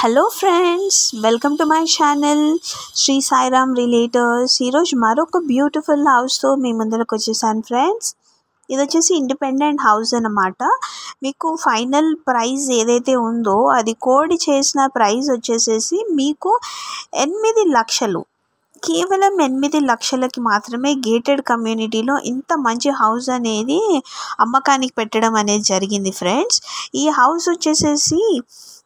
hello friends welcome to my channel Shri Sairam realtors ఈరోజు మరొక beautiful హౌస్తో మీ ముందరకు వచ్చేసాను ఫ్రెండ్స్ ఇది వచ్చేసి ఇండిపెండెంట్ హౌస్ అనమాట మీకు ఫైనల్ ప్రైస్ ఏదైతే ఉందో అది కోడి చేసిన ప్రైస్ వచ్చేసేసి మీకు ఎనిమిది లక్షలు కేవలం ఎనిమిది లక్షలకి మాత్రమే గేటెడ్ కమ్యూనిటీలో ఇంత మంచి హౌస్ అనేది అమ్మకానికి పెట్టడం అనేది జరిగింది ఫ్రెండ్స్ ఈ హౌస్ వచ్చేసేసి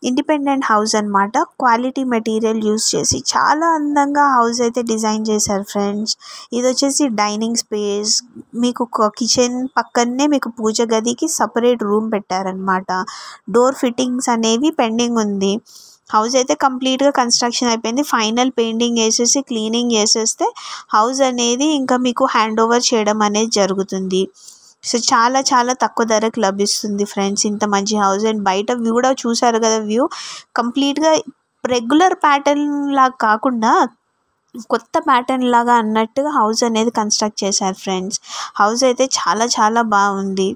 ఇండిపెండెంట్ హౌస్ అనమాట క్వాలిటీ మెటీరియల్ యూస్ చేసి చాలా అందంగా హౌస్ అయితే డిజైన్ చేశారు ఫ్రెండ్స్ ఇది వచ్చేసి డైనింగ్ స్పేస్ మీకు కిచెన్ పక్కనే మీకు పూజ గదికి సపరేట్ రూమ్ పెట్టారనమాట డోర్ ఫిట్టింగ్స్ అనేవి పెండింగ్ ఉంది హౌస్ అయితే కంప్లీట్గా కన్స్ట్రక్షన్ అయిపోయింది ఫైనల్ పెయింటింగ్ వేసేసి క్లీనింగ్ చేసేస్తే హౌస్ అనేది ఇంకా మీకు హ్యాండ్ ఓవర్ చేయడం అనేది జరుగుతుంది సో చాలా చాలా తక్కువ ధరకు లభిస్తుంది ఫ్రెండ్స్ ఇంత మంచి హౌస్ అండ్ బయట వ్యూ కూడా చూసారు కదా వ్యూ కంప్లీట్గా రెగ్యులర్ ప్యాటర్న్ లాగా కాకుండా కొత్త ప్యాటర్న్ లాగా అన్నట్టుగా హౌస్ అనేది కన్స్ట్రక్ట్ చేశారు ఫ్రెండ్స్ హౌస్ అయితే చాలా చాలా బాగుంది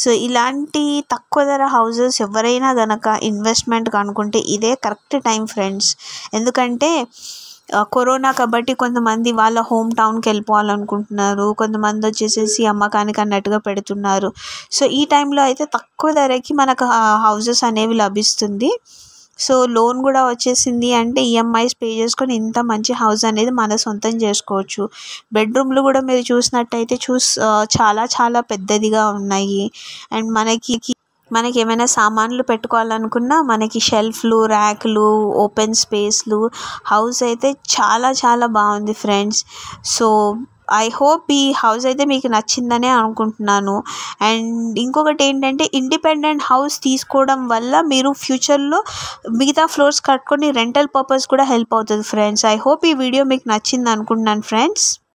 సో ఇలాంటి తక్కువ ధర హౌజెస్ ఎవరైనా కనుక ఇన్వెస్ట్మెంట్ కనుక్కుంటే ఇదే కరెక్ట్ టైం ఫ్రెండ్స్ ఎందుకంటే కరోనా కాబట్టి కొంతమంది వాళ్ళ హోమ్ టౌన్కి వెళ్ళిపోవాలనుకుంటున్నారు కొంతమంది వచ్చేసేసి అమ్మకానికి అన్నట్టుగా పెడుతున్నారు సో ఈ టైంలో అయితే తక్కువ ధరకి మనకు హౌజెస్ అనేవి లభిస్తుంది సో లోన్ కూడా వచ్చేసింది అంటే ఈఎంఐస్ e పే చేసుకొని ఇంత మంచి హౌస్ అనేది మన సొంతం చేసుకోవచ్చు బెడ్రూమ్లు కూడా మీరు చూసినట్టయితే చూస్ చాలా చాలా పెద్దదిగా ఉన్నాయి అండ్ మనకి మనకి ఏమైనా సామాన్లు పెట్టుకోవాలనుకున్నా మనకి షెల్ఫ్లు ర్యాక్లు ఓపెన్ స్పేస్లు హౌస్ అయితే చాలా చాలా బాగుంది ఫ్రెండ్స్ సో ఐ హోప్ ఈ హౌస్ అయితే మీకు నచ్చిందనే అనుకుంటున్నాను అండ్ ఇంకొకటి ఏంటంటే ఇండిపెండెంట్ హౌస్ తీసుకోవడం వల్ల మీరు ఫ్యూచర్లో మిగతా ఫ్లోర్స్ కట్టుకొని రెంటల్ పర్పస్ కూడా హెల్ప్ అవుతుంది ఫ్రెండ్స్ ఐ హోప్ ఈ వీడియో మీకు నచ్చింది అనుకుంటున్నాను ఫ్రెండ్స్